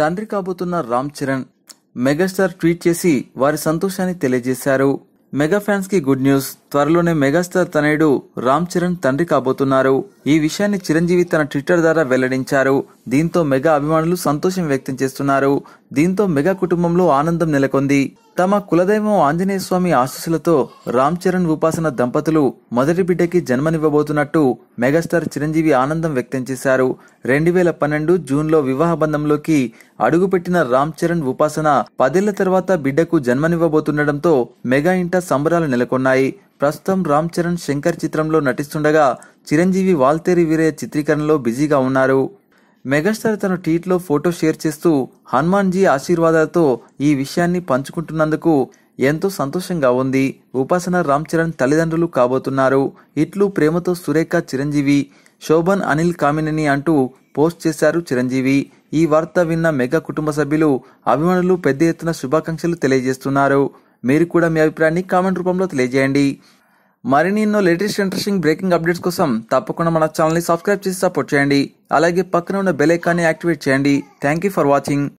తండ్రి కాబోతున్న Ram Charan megastar tweet చేసి వారి సంతోషాన్ని తెలియజేశారు మెగా ఫ్యాన్స్ కి గుడ్ న్యూస్ త్వరలోనే మెగాస్టార్ తనయుడు రామ్ చరణ్ తండ్రి కాబోతున్నారు ఈ విషయాన్ని చిరంజీవి తన ట్విట్టర్ ద్వారా వెల్లడించారు దీంతో మెగా అభిమానులు సంతోషం వ్యక్తం చేస్తున్నారు దీంతో మెగా కుటుంబంలో ఆనందం నెలకొంది తమ కులదైవం ఆంజనేయ స్వామి ఆశీస్సులతో రామ్ చరణ్ ఉపాసన దంపతులు మొదటి బిడ్డకి జన్మనివ్వబోతున్నట్టు మెగాస్టార్ చిరంజీవి ఆనందం వ్యక్తం చేశారు రెండు వేల పన్నెండు జూన్లో వివాహ బంధంలోకి అడుగుపెట్టిన రామ్ చరణ్ ఉపాసన పదేళ్ల తర్వాత బిడ్డకు జన్మనివ్వబోతుండటంతో మెగా ఇంట సంబరాలు నెలకొన్నాయి ప్రస్తుతం రామ్ చరణ్ శంకర్ చిత్రంలో నటిస్తుండగా చిరంజీవి వాల్తేరి వీరయ్య చిత్రీకరణలో బిజీగా ఉన్నారు మెగాస్టార్ తన ట్వీట్లో ఫోటో షేర్ చేస్తూ హనుమాన్జీ ఆశీర్వాదాలతో ఈ విషయాన్ని పంచుకుంటున్నందుకు ఎంతో సంతోషంగా ఉంది ఉపాసన రామ్ చరణ్ తల్లిదండ్రులు కాబోతున్నారు ఇట్లు ప్రేమతో సురేఖ చిరంజీవి శోభన్ అనిల్ కామినని అంటూ పోస్ట్ చేశారు చిరంజీవి ఈ వార్త విన్న మెగా కుటుంబ సభ్యులు అభిమానులు పెద్ద ఎత్తున శుభాకాంక్షలు తెలియజేస్తున్నారు మీరు కూడా మీ అభిప్రాయాన్ని కామెంట్ రూపంలో తెలియజేయండి మరిన్ని ఎన్నో లేటెస్ట్ ఇంట్రెస్టింగ్ బ్రేకింగ్ అప్డేట్స్ కోసం తప్పకుండా మన ఛానల్ని సబ్స్క్రైబ్ చేసి సపోర్ట్ చేయండి అలాగే పక్కన ఉన్న బెల్ ఐకాన్ని యాక్టివేట్ చేయండి థ్యాంక్ యూ ఫర్ వాచింగ్